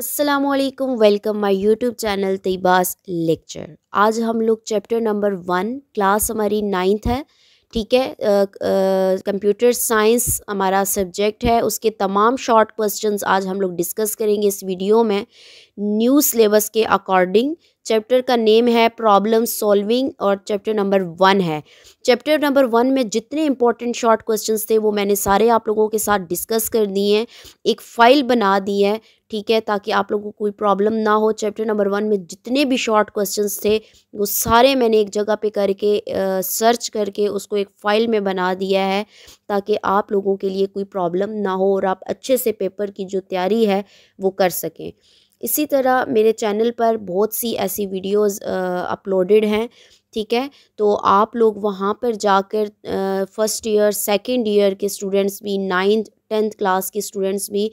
अस्सलाम वालेकुम welcome my YouTube channel तैबास लेक्चर आज हम लोग चैप्टर नंबर वन क्लास हमारी नाइन्थ है ठीक है कंप्यूटर साइंस हमारा सब्जेक्ट है उसके तमाम शॉर्ट क्वेश्चंस आज हम लोग डिस्कस करेंगे इस वीडियो में न्यू सिलेबस के अकॉर्डिंग चैप्टर का नेम है प्रॉब्लम सॉल्विंग और चैप्टर नंबर वन है चैप्टर नंबर वन में जितने इंपॉर्टेंट शॉर्ट क्वेश्चन थे वो मैंने सारे आप लोगों के साथ डिस्कस कर दिए हैं एक फ़ाइल बना दी है ठीक है ताकि आप लोगों को कोई प्रॉब्लम ना हो चैप्टर नंबर वन में जितने भी शॉर्ट क्वेश्चन थे वो सारे मैंने एक जगह पे करके आ, सर्च करके उसको एक फ़ाइल में बना दिया है ताकि आप लोगों के लिए कोई प्रॉब्लम ना हो और आप अच्छे से पेपर की जो तैयारी है वो कर सकें इसी तरह मेरे चैनल पर बहुत सी ऐसी वीडियोस अपलोडेड हैं ठीक है तो आप लोग वहाँ पर जाकर फ़र्स्ट ईयर सेकंड ईयर के स्टूडेंट्स भी नाइन्थ टेंथ क्लास के स्टूडेंट्स भी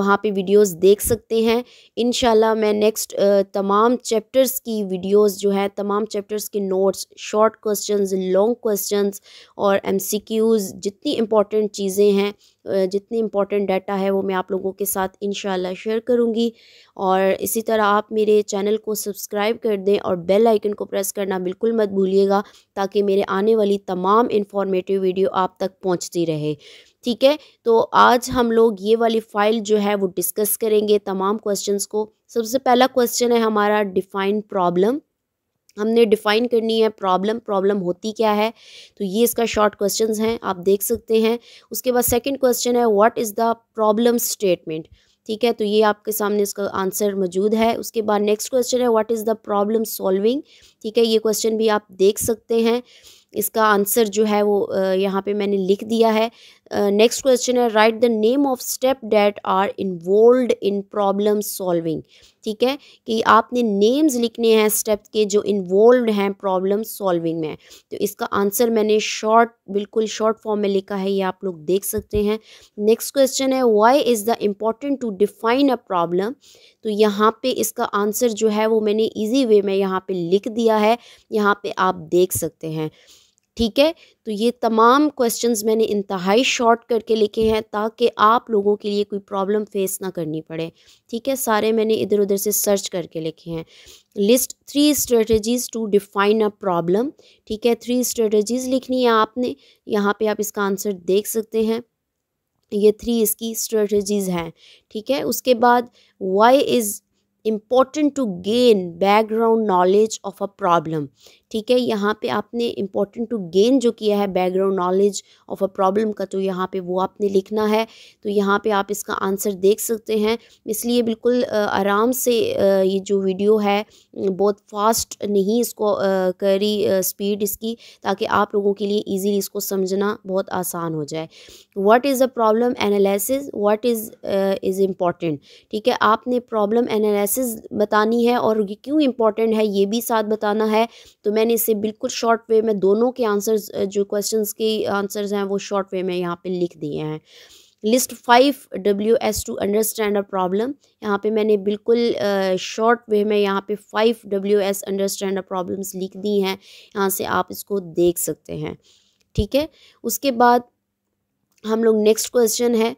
वहाँ पे वीडियोस देख सकते हैं इन मैं नेक्स्ट तमाम चैप्टर्स की वीडियोस जो है तमाम चैप्टर्स के notes short questions long questions और एमसीक्यूज़ जितनी इम्पॉर्टेंट चीज़ें हैं जितनी इम्पॉर्टेंट डाटा है वो मैं आप लोगों के साथ इन शेयर करूँगी और इसी तरह आप मेरे चैनल को सब्सक्राइब कर दें और बेल आइकन को प्रेस करना बिल्कुल मत भूलिएगा ताकि मेरे आने वाली तमाम इन्फॉर्मेटिव वीडियो आप तक पहुँचती रहे ठीक है तो आज हम लोग ये वाली फ़ाइल जो है वो डिस्कस करेंगे तमाम क्वेश्चंस को सबसे पहला क्वेश्चन है हमारा डिफाइन प्रॉब्लम हमने डिफ़ाइन करनी है प्रॉब्लम प्रॉब्लम होती क्या है तो ये इसका शॉर्ट क्वेश्चंस हैं आप देख सकते हैं उसके बाद सेकंड क्वेश्चन है what is the problem statement ठीक है तो ये आपके सामने इसका आंसर मौजूद है उसके बाद नेक्स्ट क्वेश्चन है what is the problem solving ठीक है ये क्वेश्चन भी आप देख सकते हैं इसका आंसर जो है वो यहाँ पे मैंने लिख दिया है नेक्स्ट क्वेश्चन है write the name of step that are involve in problem solving ठीक है कि आपने नेम्स लिखने हैं स्टेप के जो इन्वॉल्व हैं प्रॉब्लम सॉल्विंग में तो इसका आंसर मैंने शॉर्ट बिल्कुल शॉर्ट फॉर्म में लिखा है ये आप लोग देख सकते हैं नेक्स्ट क्वेश्चन है why is the important to define a problem तो यहाँ पे इसका आंसर जो है वो मैंने ईजी वे में यहाँ पे लिख दिया है यहाँ पे आप देख सकते हैं ठीक है तो ये तमाम क्वेश्चंस मैंने इंतहाई शॉर्ट करके लिखे हैं ताकि आप लोगों के लिए कोई प्रॉब्लम फेस ना करनी पड़े ठीक है सारे मैंने इधर उधर से सर्च करके लिखे हैं list three strategies to define a problem ठीक है थ्री स्ट्रेटजीज़ लिखनी है आपने यहाँ पे आप इसका आंसर देख सकते हैं ये थ्री इसकी स्ट्रेटजीज़ हैं ठीक है उसके बाद why is important to gain background knowledge of a problem ठीक है यहाँ पे आपने इम्पोर्टेंट टू गेन जो किया है background knowledge of a problem का तो यहाँ पे वो आपने लिखना है तो यहाँ पे आप इसका आंसर देख सकते हैं इसलिए बिल्कुल आराम से ये जो वीडियो है बहुत फास्ट नहीं इसको करी स्पीड इसकी ताकि आप लोगों के लिए ईजीली इसको समझना बहुत आसान हो जाए what is a problem analysis what is is important ठीक है आपने प्रॉब्लम एनालिसिस बतानी है और क्यों इम्पॉर्टेंट है ये भी साथ बताना है तो मैं मैंने इसे बिल्कुल शॉर्ट वे में दोनों के आंसर्स जो क्वेश्चंस के आंसर्स हैं वो शॉर्ट वे में यहाँ पे लिख दिए हैं list five W S to understand a problem यहाँ पे मैंने बिल्कुल शॉर्ट वे में यहाँ पे five W S understand a problems लिख दी हैं यहाँ से आप इसको देख सकते हैं ठीक है उसके बाद हम लोग नेक्स्ट क्वेश्चन है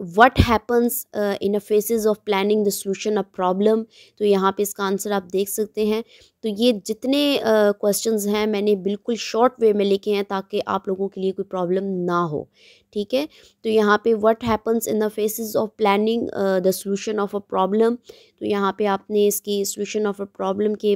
what happens in a phases of planning the solution a problem तो यहाँ पे इसका आंसर आप देख सकते हैं तो ये जितने क्वेश्चन uh, हैं मैंने बिल्कुल शॉर्ट वे में लिखे हैं ताकि आप लोगों के लिए कोई प्रॉब्लम ना हो ठीक है तो यहाँ पे what happens in the phases of planning the solution of a problem तो यहाँ पे आपने इसकी सोल्यूशन ऑफ अ प्रॉब्लम के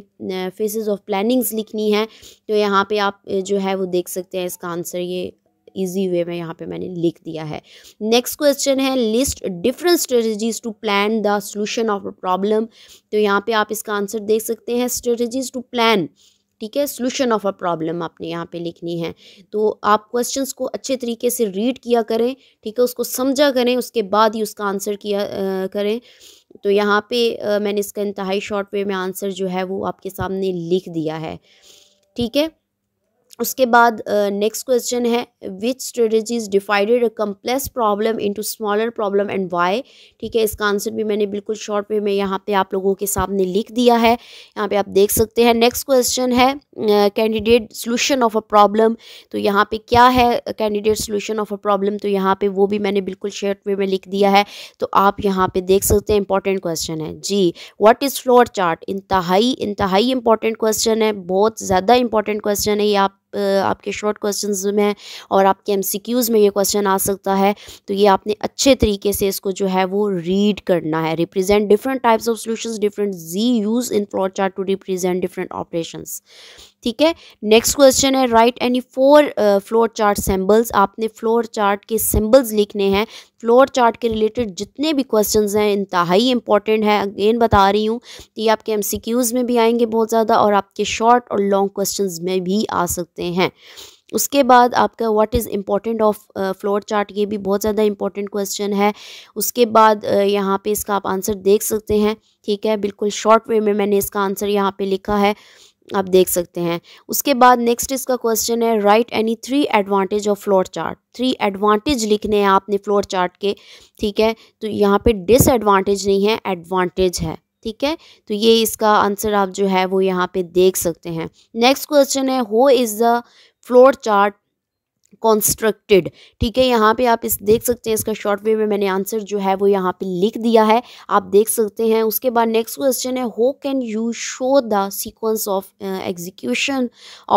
फेसिस ऑफ प्लानिंग्स लिखनी है तो यहाँ पे आप uh, जो है वो देख सकते हैं इसका आंसर ये ईजी वे में यहाँ पे मैंने लिख दिया है नेक्स्ट क्वेश्चन है list different strategies to plan the solution of a problem तो यहाँ पे आप इसका आंसर देख सकते हैं स्ट्रेटजीज टू प्लान ठीक है सोल्यूशन ऑफ अ प्रॉब्लम आपने यहाँ पे लिखनी है तो आप क्वेश्चंस को अच्छे तरीके से रीड किया करें ठीक है उसको समझा करें उसके बाद ही उसका आंसर किया आ, करें तो यहाँ पे आ, मैंने इसका इंतहाई शॉर्ट वे में आंसर जो है वो आपके सामने लिख दिया है ठीक है उसके बाद नेक्स्ट क्वेश्चन है विच इज डिफाइडेड a complex problem into smaller problem and why ठीक है इसका आंसर भी मैंने बिल्कुल शॉर्ट वे में यहाँ पे आप लोगों के सामने लिख दिया है यहाँ पे आप देख सकते हैं नेक्स्ट क्वेश्चन है candidate solution of a problem तो यहाँ पे क्या है candidate solution of a problem तो यहाँ पे वो भी मैंने बिल्कुल शॉर्ट वे में लिख दिया है तो आप यहाँ पे देख सकते हैं इंपॉर्टेंट क्वेश्चन है जी व्हाट इज़ फ्लोर चार्ट इंतहाई इंतहाई इंपॉर्टेंट क्वेश्चन है बहुत ज़्यादा इंपॉर्टेंट क्वेश्चन है ये आप आपके शॉर्ट क्वेश्चन में और आपके क्यूज में ये क्वेश्चन आ सकता है तो ये आपने अच्छे तरीके से इसको जो है वो रीड करना है represent different types of solution different जी use in flow chart to represent different operations ठीक है नेक्स्ट क्वेश्चन है right any four flow chart symbols आपने फ्लोर चार्ट के सिम्बल्स लिखने हैं फ्लोर चार्ट के रिलेटेड जितने भी क्वेश्चन हैं इंतहाई इंपॉर्टेंट है अगेन बता रही हूँ ये आपके एम में भी आएंगे बहुत ज़्यादा और आपके शॉर्ट और लॉन्ग क्वेश्चन में भी आ सकते हैं उसके बाद आपका what is important of flow chart ये भी बहुत ज़्यादा इंपॉर्टेंट क्वेश्चन है उसके बाद uh, यहाँ पे इसका आप आंसर देख सकते हैं ठीक है बिल्कुल शॉर्ट वे में मैंने इसका आंसर यहाँ पे लिखा है आप देख सकते हैं उसके बाद नेक्स्ट इसका क्वेश्चन है right any three advantage of flow chart three advantage लिखने हैं आपने फ्लोर चार्ट के ठीक है तो यहाँ पे डिसएडवांटेज नहीं है एडवांटेज है ठीक है तो ये इसका आंसर आप जो है वो यहाँ पे देख सकते हैं नेक्स्ट क्वेश्चन है how is the flow chart constructed ठीक है यहाँ पे आप इस देख सकते हैं इसका शॉर्ट वे में मैंने आंसर जो है वो यहाँ पे लिख दिया है आप देख सकते हैं उसके बाद नेक्स्ट क्वेश्चन है how can you show the sequence of execution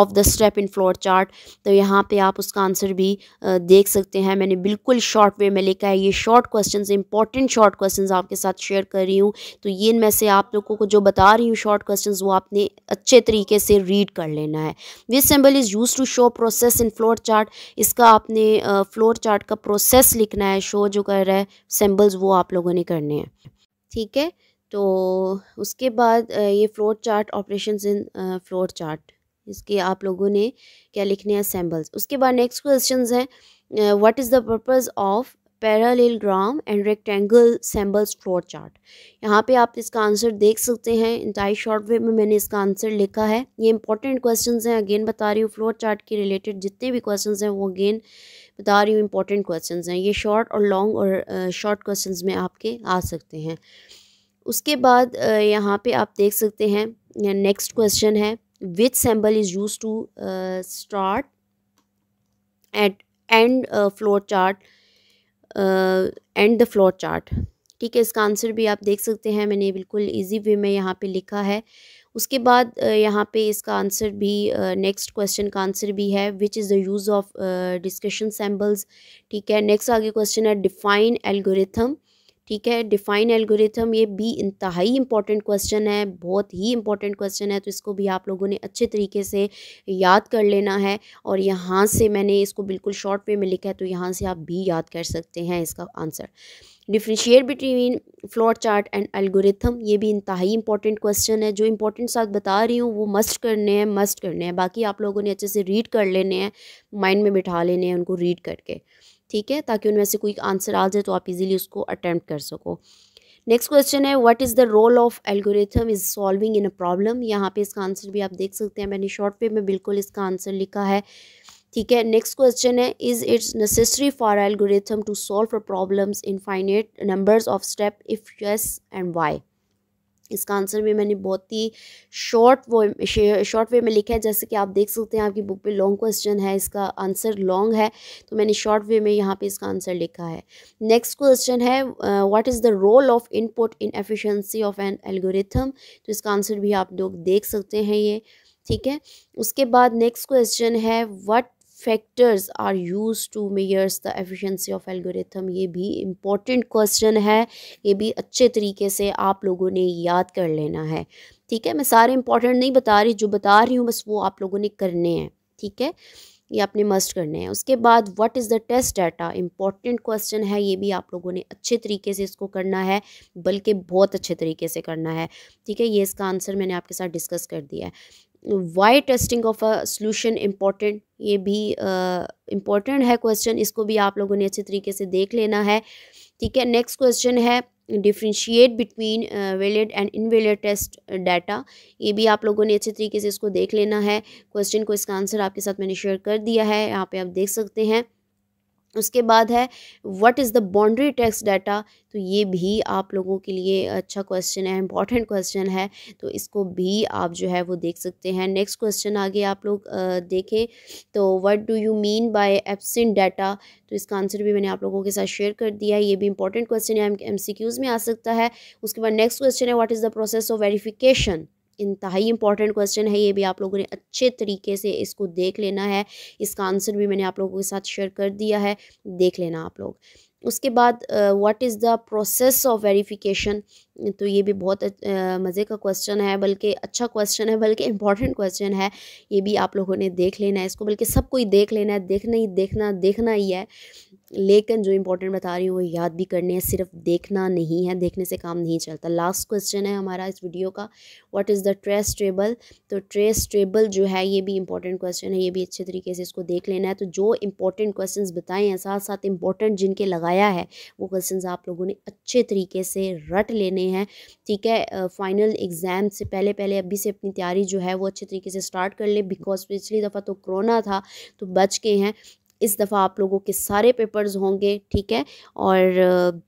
of the step in flow chart तो यहाँ पे आप उसका आंसर भी uh, देख सकते हैं मैंने बिल्कुल शॉर्ट वे में लिखा है ये short question important short question आपके साथ शेयर कर रही हूँ तो ये इनमें से आप लोगों को जो बता रही हूँ शॉर्ट क्वेश्चन वो आपने अच्छे तरीके से रीड कर लेना है this symbol is use to show process in flow chart इसका आपने फ्लोर चार्ट का प्रोसेस लिखना है शो जो कर रहा है सिंबल्स वो आप लोगों ने करने हैं ठीक है तो उसके बाद ये flow chart operation in flow chart इसके आप लोगों ने क्या लिखने हैं सैम्बल्स उसके बाद नेक्स्ट क्वेश्चन हैं what is the purpose of gram and rectangle symbols flow chart यहाँ पे आप इसका आंसर देख सकते हैं इंटाई शॉर्ट वे में मैंने इसका आंसर लिखा है ये इंपॉर्टेंट क्वेश्चन हैं अगेन बता रही हूँ फ्लोर चार्ट के रिलेटेड जितने भी क्वेश्चन हैं वो अगेन बता रही हूँ इंपॉर्टेंट क्वेश्चन हैं ये शॉर्ट और लॉन्ग और शॉर्ट क्वेश्चन में आपके आ सकते हैं उसके बाद यहाँ पर आप देख सकते हैं नेक्स्ट क्वेश्चन है which symbol is use to start at end flow chart and the flow chart ठीक है इसका आंसर भी आप देख सकते हैं मैंने बिल्कुल इजी वे में यहाँ पे लिखा है उसके बाद यहाँ पे इसका आंसर भी नेक्स्ट क्वेश्चन का आंसर भी है which is the use of discussion samples ठीक है नेक्स्ट आगे क्वेश्चन है डिफाइन एल्गोरिथम ठीक है डिफाइन एल्गोरिथम ये भी इंतहाई इम्पॉर्टेंट क्वेश्चन है बहुत ही इम्पॉर्टेंट क्वेश्चन है तो इसको भी आप लोगों ने अच्छे तरीके से याद कर लेना है और यहाँ से मैंने इसको बिल्कुल शॉर्ट वे में लिखा है तो यहाँ से आप भी याद कर सकते हैं इसका answer differentiate between flow chart and algorithm ये भी इंतहाई इंपॉर्टेंट क्वेश्चन है जो इंपॉर्टेंट साथ बता रही हूँ वो मस्ट करने हैं मस्ट करने हैं बाकी आप लोगों ने अच्छे से रीड कर लेने हैं माइंड में बिठा लेने हैं उनको रीड करके ठीक है ताकि उनमें से कोई आंसर आ जाए तो आप इजीली उसको अटैम्प्ट कर सको नेक्स्ट क्वेश्चन है what is the role of algorithm is solving in a problem यहाँ पे इसका आंसर भी आप देख सकते हैं मैंने शॉर्ट पे में बिल्कुल इसका आंसर लिखा है ठीक है नेक्स्ट क्वेश्चन है is its necessary for algorithm to solve problems in finite numbers of step if yes and why इसका आंसर भी मैंने बहुत ही शॉर्ट वो शॉर्ट वे में लिखा है जैसे कि आप देख सकते हैं आपकी बुक पे लॉन्ग क्वेश्चन है इसका आंसर लॉन्ग है तो मैंने शॉर्ट वे में यहाँ पे इसका आंसर लिखा है नेक्स्ट क्वेश्चन है what is the role of input in efficiency of an algorithm तो इसका आंसर भी आप लोग देख सकते हैं ये ठीक है उसके बाद नेक्स्ट क्वेश्चन है what factors are use to मेयर्स द एफिशिएंसी ऑफ एल्गोरिथम ये भी इम्पॉर्टेंट क्वेश्चन है ये भी अच्छे तरीके से आप लोगों ने याद कर लेना है ठीक है मैं सारे इंपॉर्टेंट नहीं बता रही जो बता रही हूँ बस वो आप लोगों ने करने हैं ठीक है ये आपने मस्ट करने हैं उसके बाद what is the test data important question है ये भी आप लोगों ने अच्छे तरीके से इसको करना है बल्कि बहुत अच्छे तरीके से करना है ठीक है ये इसका आंसर मैंने आपके साथ डिस्कस कर दिया है why testing of a solution important ये भी इम्पॉर्टेंट है क्वेश्चन इसको भी आप लोगों ने अच्छे तरीके से देख लेना है ठीक है नेक्स्ट क्वेश्चन है differentiate between valid and invalid test data ये भी आप लोगों ने अच्छे तरीके से इसको देख लेना है क्वेश्चन को इसका आंसर आपके साथ मैंने शेयर कर दिया है यहाँ पे आप देख सकते हैं उसके बाद है व्हाट इज़ द बाउंड्री टैक्स डाटा तो ये भी आप लोगों के लिए अच्छा क्वेश्चन है इंपॉर्टेंट क्वेश्चन है तो इसको भी आप जो है वो देख सकते हैं नेक्स्ट क्वेश्चन आगे आप लोग देखें तो what do you mean by absent data तो इसका आंसर भी मैंने आप लोगों के साथ शेयर कर दिया है ये भी इंपॉर्टेंट क्वेश्चन है एम में आ सकता है उसके बाद नेक्स्ट क्वेश्चन है what is the process of verification इंतहाई इंपॉर्टेंट क्वेश्चन है ये भी आप लोगों ने अच्छे तरीके से इसको देख लेना है इसका आंसर भी मैंने आप लोगों के साथ शेयर कर दिया है देख लेना आप लोग उसके बाद what is the process of verification तो ये भी बहुत uh, मज़े का क्वेश्चन है बल्कि अच्छा क्वेश्चन है बल्कि इंपॉर्टेंट क्वेश्चन है ये भी आप लोगों ने देख लेना है इसको बल्कि सब कोई देख लेना है देखना ही देखना देखना ही है लेकिन जो इम्पोर्टेंट बता रही हूँ वो याद भी करने हैं सिर्फ देखना नहीं है देखने से काम नहीं चलता लास्ट क्वेश्चन है हमारा इस वीडियो का what is the trace table तो ट्रेस ट्रेबल जो है ये भी इंपॉर्टेंट क्वेश्चन है ये भी अच्छे तरीके से इसको देख लेना है तो जो इंपॉर्टेंट क्वेश्चन बताए हैं साथ साथ इंपॉर्टेंट जिनके लगाया है वो क्वेश्चन आप लोगों ने अच्छे तरीके से रट लेने हैं ठीक है फाइनल एग्ज़ाम से पहले पहले अभी से अपनी तैयारी जो है वो अच्छे तरीके से स्टार्ट कर ले बिकॉज पिछली दफ़ा तो कोरोना था तो बच के हैं इस दफ़ा आप लोगों के सारे पेपर्स होंगे ठीक है और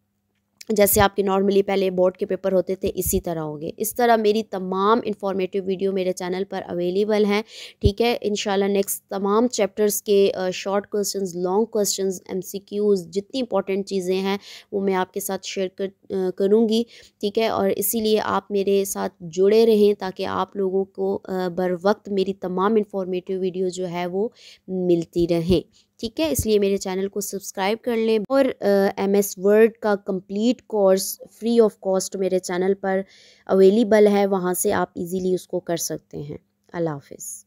जैसे आपके नॉर्मली पहले बोर्ड के पेपर होते थे इसी तरह होंगे इस तरह मेरी तमाम इन्फॉर्मेटिव वीडियो मेरे चैनल पर अवेलेबल हैं ठीक है इन नेक्स्ट तमाम चैप्टर्स के short questions long questions MCQs जितनी इंपॉर्टेंट चीज़ें हैं वो मैं आपके साथ शेयर कर करूँगी ठीक है और इसीलिए आप मेरे साथ जुड़े रहें ताकि आप लोगों को बर वक्त मेरी तमाम इन्फॉर्मेटिव वीडियो जो है वो मिलती रहें ठीक है इसलिए मेरे चैनल को सब्सक्राइब कर लें और एम एस वर्ड का complete course free of cost मेरे चैनल पर अवेलेबल है वहाँ से आप इजीली उसको कर सकते हैं अल्लाह हाफिज़